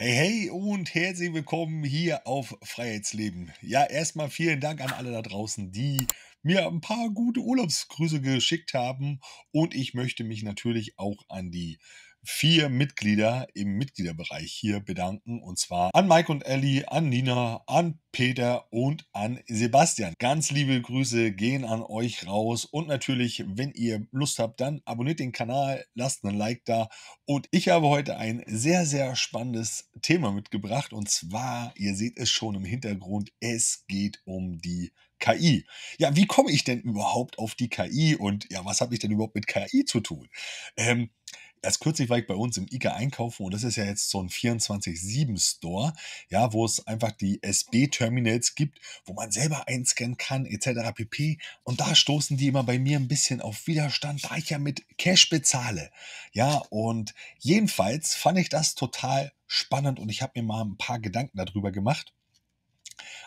Hey, hey und herzlich willkommen hier auf Freiheitsleben. Ja, erstmal vielen Dank an alle da draußen, die mir ein paar gute Urlaubsgrüße geschickt haben. Und ich möchte mich natürlich auch an die vier Mitglieder im Mitgliederbereich hier bedanken. Und zwar an Mike und Ellie, an Nina, an Peter und an Sebastian. Ganz liebe Grüße gehen an euch raus. Und natürlich, wenn ihr Lust habt, dann abonniert den Kanal, lasst einen Like da. Und ich habe heute ein sehr, sehr spannendes Thema mitgebracht. Und zwar, ihr seht es schon im Hintergrund, es geht um die KI. Ja, wie komme ich denn überhaupt auf die KI und ja, was habe ich denn überhaupt mit KI zu tun? Ähm, Erst kürzlich war ich bei uns im IGA einkaufen und das ist ja jetzt so ein 24-7-Store, ja, wo es einfach die SB-Terminals gibt, wo man selber einscannen kann, etc. pp. Und da stoßen die immer bei mir ein bisschen auf Widerstand, da ich ja mit Cash bezahle. Ja, und jedenfalls fand ich das total spannend und ich habe mir mal ein paar Gedanken darüber gemacht,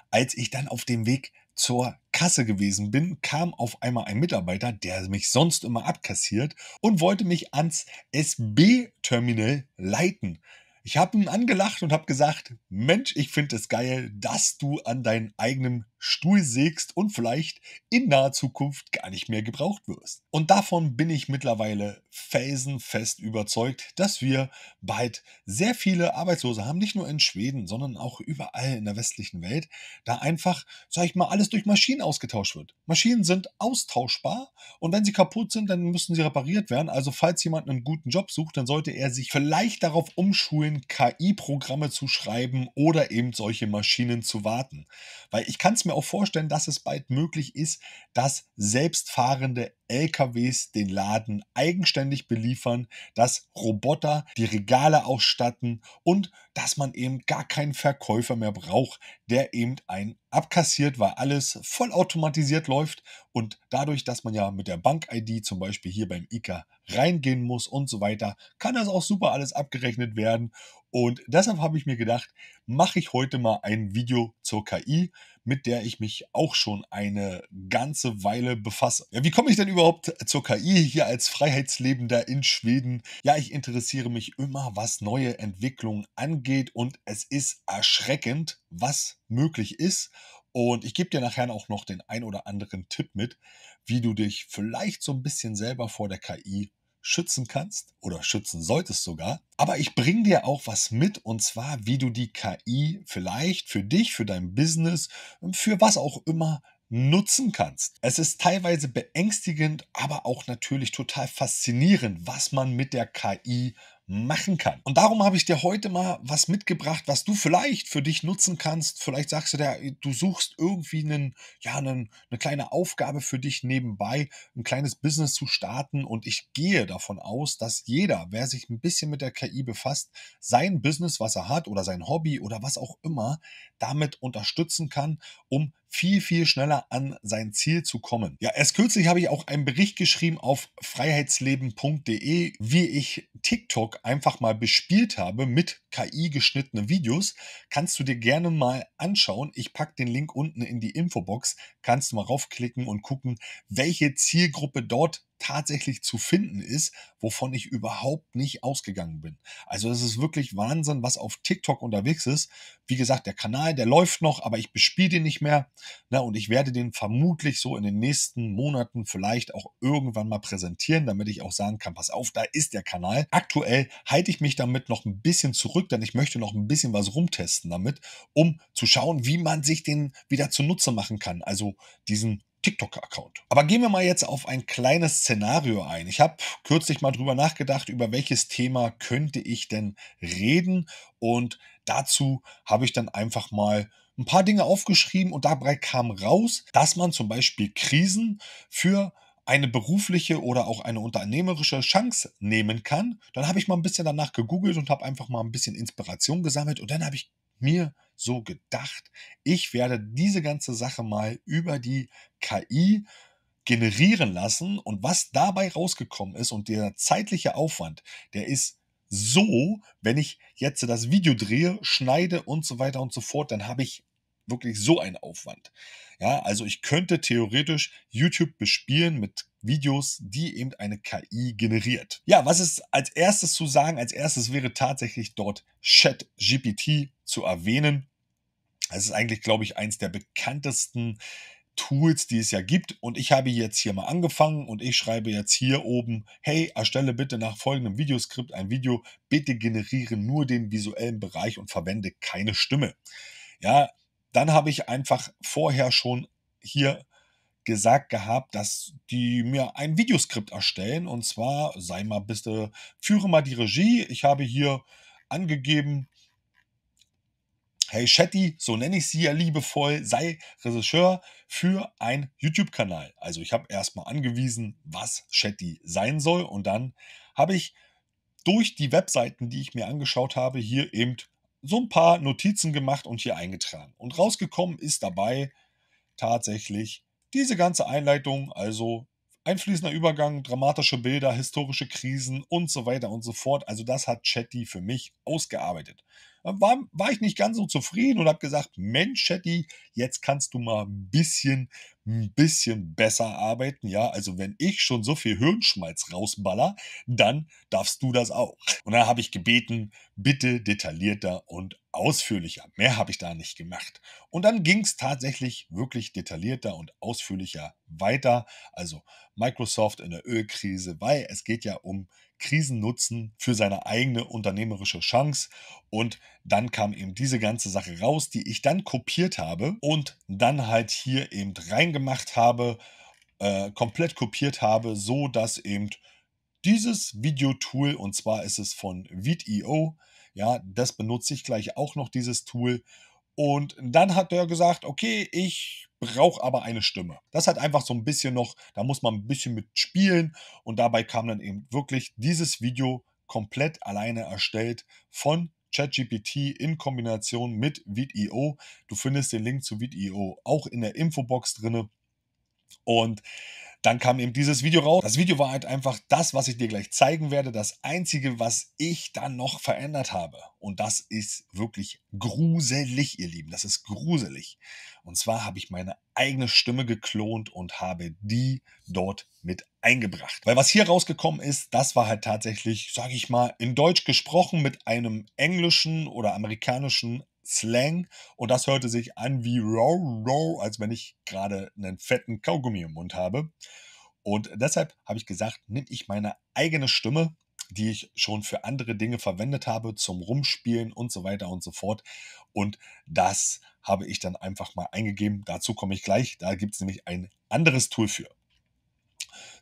als ich dann auf dem Weg zur Kasse gewesen bin, kam auf einmal ein Mitarbeiter, der mich sonst immer abkassiert und wollte mich ans SB-Terminal leiten. Ich habe ihn angelacht und habe gesagt, Mensch, ich finde es geil, dass du an deinem eigenen Stuhl sägst und vielleicht in naher Zukunft gar nicht mehr gebraucht wirst. Und davon bin ich mittlerweile felsenfest überzeugt, dass wir bald sehr viele Arbeitslose haben, nicht nur in Schweden, sondern auch überall in der westlichen Welt, da einfach, sag ich mal, alles durch Maschinen ausgetauscht wird. Maschinen sind austauschbar und wenn sie kaputt sind, dann müssen sie repariert werden. Also falls jemand einen guten Job sucht, dann sollte er sich vielleicht darauf umschulen, KI-Programme zu schreiben oder eben solche Maschinen zu warten. Weil ich kann es mir mir auch vorstellen, dass es bald möglich ist, dass selbstfahrende LKWs den Laden eigenständig beliefern, dass Roboter die Regale ausstatten und dass man eben gar keinen Verkäufer mehr braucht, der eben einen abkassiert, weil alles vollautomatisiert läuft und dadurch, dass man ja mit der Bank-ID zum Beispiel hier beim ICA reingehen muss und so weiter, kann das auch super alles abgerechnet werden und deshalb habe ich mir gedacht, mache ich heute mal ein Video zur KI, mit der ich mich auch schon eine ganze Weile befasse. Ja, wie komme ich denn überhaupt zur KI hier als Freiheitslebender in Schweden? Ja, ich interessiere mich immer, was neue Entwicklungen angeht angeht. Und es ist erschreckend, was möglich ist. Und ich gebe dir nachher auch noch den ein oder anderen Tipp mit, wie du dich vielleicht so ein bisschen selber vor der KI schützen kannst oder schützen solltest sogar. Aber ich bringe dir auch was mit und zwar, wie du die KI vielleicht für dich, für dein Business, für was auch immer nutzen kannst. Es ist teilweise beängstigend, aber auch natürlich total faszinierend, was man mit der KI macht machen kann. Und darum habe ich dir heute mal was mitgebracht, was du vielleicht für dich nutzen kannst. Vielleicht sagst du dir, äh, du suchst irgendwie einen, ja, einen, eine kleine Aufgabe für dich nebenbei, ein kleines Business zu starten. Und ich gehe davon aus, dass jeder, wer sich ein bisschen mit der KI befasst, sein Business, was er hat oder sein Hobby oder was auch immer, damit unterstützen kann, um viel, viel schneller an sein Ziel zu kommen. Ja, erst kürzlich habe ich auch einen Bericht geschrieben auf freiheitsleben.de, wie ich TikTok einfach mal bespielt habe mit KI geschnittenen Videos, kannst du dir gerne mal anschauen. Ich packe den Link unten in die Infobox, kannst du mal raufklicken und gucken, welche Zielgruppe dort tatsächlich zu finden ist, wovon ich überhaupt nicht ausgegangen bin. Also es ist wirklich Wahnsinn, was auf TikTok unterwegs ist. Wie gesagt, der Kanal, der läuft noch, aber ich bespiele den nicht mehr. Na, ne, und ich werde den vermutlich so in den nächsten Monaten vielleicht auch irgendwann mal präsentieren, damit ich auch sagen kann, pass auf, da ist der Kanal. Aktuell halte ich mich damit noch ein bisschen zurück, denn ich möchte noch ein bisschen was rumtesten damit, um zu schauen, wie man sich den wieder zunutze machen kann. Also diesen TikTok-Account. Aber gehen wir mal jetzt auf ein kleines Szenario ein. Ich habe kürzlich mal drüber nachgedacht, über welches Thema könnte ich denn reden und dazu habe ich dann einfach mal ein paar Dinge aufgeschrieben und dabei kam raus, dass man zum Beispiel Krisen für eine berufliche oder auch eine unternehmerische Chance nehmen kann. Dann habe ich mal ein bisschen danach gegoogelt und habe einfach mal ein bisschen Inspiration gesammelt und dann habe ich mir so gedacht, ich werde diese ganze Sache mal über die KI generieren lassen und was dabei rausgekommen ist und der zeitliche Aufwand, der ist so, wenn ich jetzt das Video drehe, schneide und so weiter und so fort, dann habe ich wirklich so ein Aufwand. Ja, also ich könnte theoretisch YouTube bespielen mit Videos, die eben eine KI generiert. Ja, was ist als erstes zu sagen? Als erstes wäre tatsächlich dort ChatGPT zu erwähnen. Das ist eigentlich, glaube ich, eins der bekanntesten Tools, die es ja gibt. Und ich habe jetzt hier mal angefangen und ich schreibe jetzt hier oben, hey, erstelle bitte nach folgendem Videoskript ein Video, bitte generiere nur den visuellen Bereich und verwende keine Stimme. Ja, dann habe ich einfach vorher schon hier gesagt gehabt, dass die mir ein Videoskript erstellen und zwar sei mal bitte, führe mal die Regie. Ich habe hier angegeben, hey Shetty, so nenne ich sie ja liebevoll, sei Regisseur für einen YouTube-Kanal. Also ich habe erstmal angewiesen, was Shetty sein soll und dann habe ich durch die Webseiten, die ich mir angeschaut habe, hier eben so ein paar Notizen gemacht und hier eingetragen. Und rausgekommen ist dabei tatsächlich diese ganze Einleitung, also einfließender Übergang, dramatische Bilder, historische Krisen und so weiter und so fort. Also das hat Chatty für mich ausgearbeitet. War, war ich nicht ganz so zufrieden und habe gesagt, Mensch, Chatty, jetzt kannst du mal ein bisschen ein bisschen besser arbeiten. Ja, also wenn ich schon so viel Hirnschmalz rausballer, dann darfst du das auch. Und dann habe ich gebeten, bitte detaillierter und ausführlicher. Mehr habe ich da nicht gemacht. Und dann ging es tatsächlich wirklich detaillierter und ausführlicher weiter. Also Microsoft in der Ölkrise, weil es geht ja um Krisennutzen für seine eigene unternehmerische Chance. Und dann kam eben diese ganze Sache raus, die ich dann kopiert habe und dann halt hier eben reingemacht habe, äh, komplett kopiert habe, so dass eben dieses Videotool, und zwar ist es von Vid.io, ja, das benutze ich gleich auch noch, dieses Tool. Und dann hat er gesagt, okay, ich brauche aber eine Stimme. Das hat einfach so ein bisschen noch, da muss man ein bisschen mit spielen. Und dabei kam dann eben wirklich dieses Video komplett alleine erstellt von ChatGPT in Kombination mit Vid.io. Du findest den Link zu Vid.io auch in der Infobox drinne. Und dann kam eben dieses Video raus. Das Video war halt einfach das, was ich dir gleich zeigen werde, das einzige, was ich dann noch verändert habe. Und das ist wirklich gruselig, ihr Lieben. Das ist gruselig. Und zwar habe ich meine eigene Stimme geklont und habe die dort mit eingebracht. Weil was hier rausgekommen ist, das war halt tatsächlich, sage ich mal, in Deutsch gesprochen mit einem englischen oder amerikanischen Slang und das hörte sich an wie Row Row, als wenn ich gerade einen fetten Kaugummi im Mund habe. Und deshalb habe ich gesagt, nehme ich meine eigene Stimme, die ich schon für andere Dinge verwendet habe, zum Rumspielen und so weiter und so fort. Und das habe ich dann einfach mal eingegeben. Dazu komme ich gleich. Da gibt es nämlich ein anderes Tool für.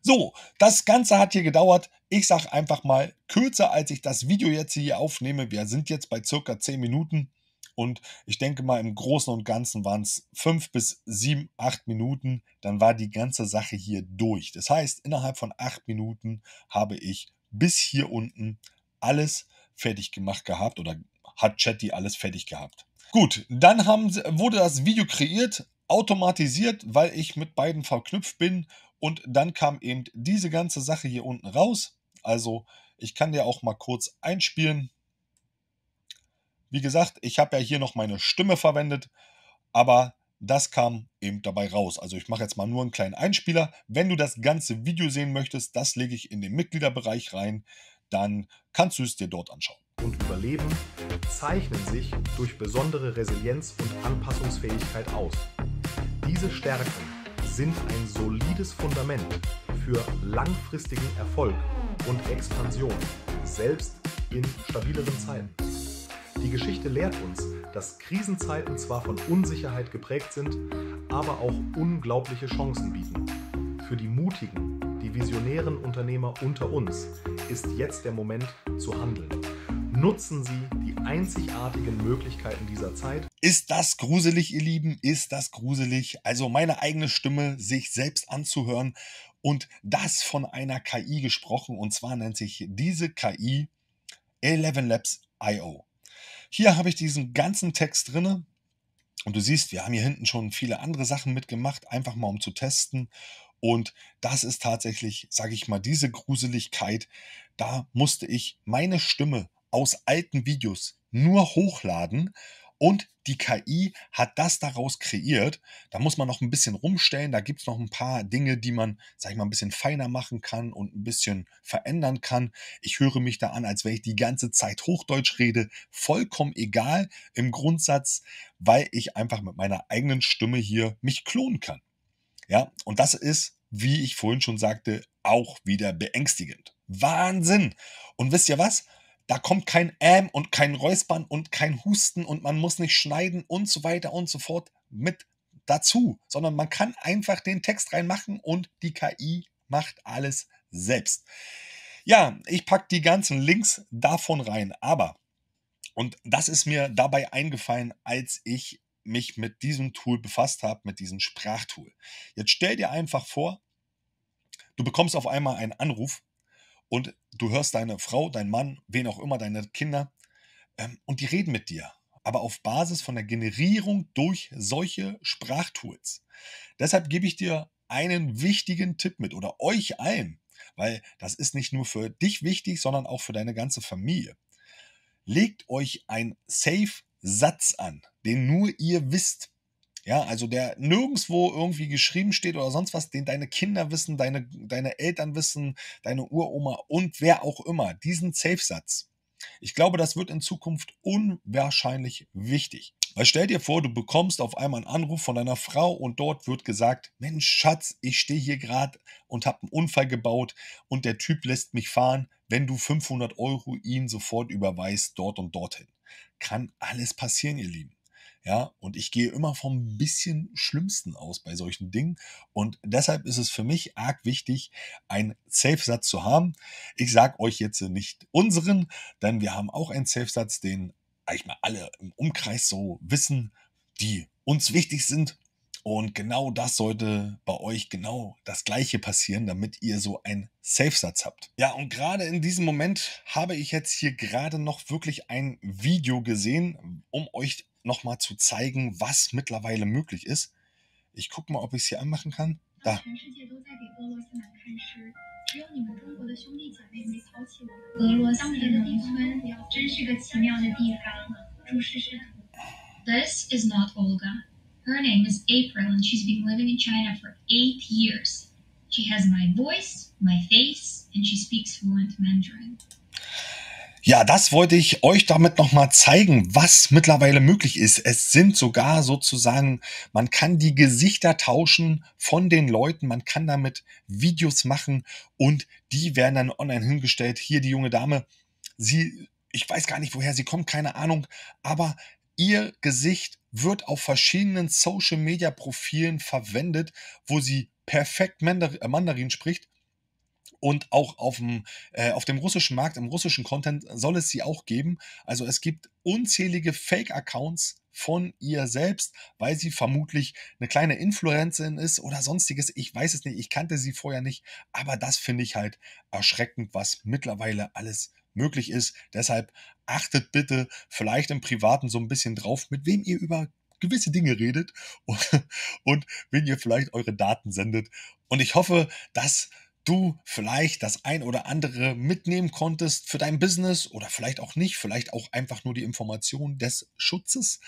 So, das Ganze hat hier gedauert. Ich sage einfach mal kürzer, als ich das Video jetzt hier aufnehme. Wir sind jetzt bei circa 10 Minuten. Und ich denke mal, im Großen und Ganzen waren es fünf bis sieben, acht Minuten. Dann war die ganze Sache hier durch. Das heißt, innerhalb von acht Minuten habe ich bis hier unten alles fertig gemacht gehabt oder hat Chatty alles fertig gehabt. Gut, dann haben, wurde das Video kreiert, automatisiert, weil ich mit beiden verknüpft bin und dann kam eben diese ganze Sache hier unten raus. Also ich kann dir auch mal kurz einspielen. Wie gesagt, ich habe ja hier noch meine Stimme verwendet, aber das kam eben dabei raus. Also ich mache jetzt mal nur einen kleinen Einspieler. Wenn du das ganze Video sehen möchtest, das lege ich in den Mitgliederbereich rein, dann kannst du es dir dort anschauen. Und Überleben zeichnen sich durch besondere Resilienz und Anpassungsfähigkeit aus. Diese Stärken sind ein solides Fundament für langfristigen Erfolg und Expansion, selbst in stabileren Zeiten. Die Geschichte lehrt uns, dass Krisenzeiten zwar von Unsicherheit geprägt sind, aber auch unglaubliche Chancen bieten. Für die mutigen, die visionären Unternehmer unter uns ist jetzt der Moment zu handeln. Nutzen Sie die einzigartigen Möglichkeiten dieser Zeit. Ist das gruselig, ihr Lieben? Ist das gruselig? Also meine eigene Stimme, sich selbst anzuhören und das von einer KI gesprochen. Und zwar nennt sich diese KI 11 Labs IO. Hier habe ich diesen ganzen Text drin. Und du siehst, wir haben hier hinten schon viele andere Sachen mitgemacht, einfach mal um zu testen. Und das ist tatsächlich, sage ich mal, diese Gruseligkeit. Da musste ich meine Stimme aus alten Videos nur hochladen und die KI hat das daraus kreiert. Da muss man noch ein bisschen rumstellen, da gibt es noch ein paar Dinge, die man, sag ich mal, ein bisschen feiner machen kann und ein bisschen verändern kann. Ich höre mich da an, als wäre ich die ganze Zeit Hochdeutsch rede, vollkommen egal im Grundsatz, weil ich einfach mit meiner eigenen Stimme hier mich klonen kann. Ja, und das ist, wie ich vorhin schon sagte, auch wieder beängstigend. Wahnsinn! Und wisst ihr was? Da kommt kein Ähm und kein Räuspern und kein Husten und man muss nicht schneiden und so weiter und so fort mit dazu, sondern man kann einfach den Text reinmachen und die KI macht alles selbst. Ja, ich packe die ganzen Links davon rein, aber, und das ist mir dabei eingefallen, als ich mich mit diesem Tool befasst habe, mit diesem Sprachtool. Jetzt stell dir einfach vor, du bekommst auf einmal einen Anruf und du hörst deine Frau, deinen Mann, wen auch immer, deine Kinder ähm, und die reden mit dir, aber auf Basis von der Generierung durch solche Sprachtools. Deshalb gebe ich dir einen wichtigen Tipp mit oder euch allen, weil das ist nicht nur für dich wichtig, sondern auch für deine ganze Familie. Legt euch einen Safe Satz an, den nur ihr wisst. Ja, also der nirgendwo irgendwie geschrieben steht oder sonst was, den deine Kinder wissen, deine, deine Eltern wissen, deine Uroma und wer auch immer, diesen Safe-Satz. Ich glaube, das wird in Zukunft unwahrscheinlich wichtig. Weil stell dir vor, du bekommst auf einmal einen Anruf von deiner Frau und dort wird gesagt, Mensch, Schatz, ich stehe hier gerade und habe einen Unfall gebaut und der Typ lässt mich fahren, wenn du 500 Euro ihn sofort überweist, dort und dorthin. Kann alles passieren, ihr Lieben. Ja, und ich gehe immer vom bisschen Schlimmsten aus bei solchen Dingen. Und deshalb ist es für mich arg wichtig, einen Safe-Satz zu haben. Ich sage euch jetzt nicht unseren, denn wir haben auch einen Safe-Satz, den eigentlich mal alle im Umkreis so wissen, die uns wichtig sind. Und genau das sollte bei euch genau das gleiche passieren, damit ihr so einen Safe-Satz habt. Ja, und gerade in diesem Moment habe ich jetzt hier gerade noch wirklich ein Video gesehen, um euch nochmal zu zeigen, was mittlerweile möglich ist. Ich gucke mal, ob ich es hier anmachen kann. Da. This is not Olga. Her name is April and she's been living in China for eight years. She has my voice, my face, and she speaks fluent Mandarin. Ja, das wollte ich euch damit nochmal zeigen, was mittlerweile möglich ist. Es sind sogar sozusagen, man kann die Gesichter tauschen von den Leuten, man kann damit Videos machen und die werden dann online hingestellt. Hier die junge Dame, sie, ich weiß gar nicht, woher sie kommt, keine Ahnung, aber ihr Gesicht wird auf verschiedenen Social-Media-Profilen verwendet, wo sie perfekt Mandarin spricht und auch auf dem, äh, auf dem russischen Markt, im russischen Content soll es sie auch geben. Also es gibt unzählige Fake-Accounts von ihr selbst, weil sie vermutlich eine kleine Influencerin ist oder sonstiges. Ich weiß es nicht, ich kannte sie vorher nicht, aber das finde ich halt erschreckend, was mittlerweile alles möglich ist. Deshalb achtet bitte vielleicht im Privaten so ein bisschen drauf, mit wem ihr über gewisse Dinge redet und, und wen ihr vielleicht eure Daten sendet. Und ich hoffe, dass du vielleicht das ein oder andere mitnehmen konntest für dein Business oder vielleicht auch nicht, vielleicht auch einfach nur die Information des Schutzes,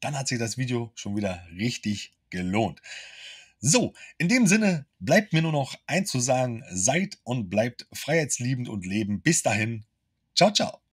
dann hat sich das Video schon wieder richtig gelohnt. So, in dem Sinne bleibt mir nur noch eins zu sagen, seid und bleibt freiheitsliebend und leben. Bis dahin, ciao, ciao.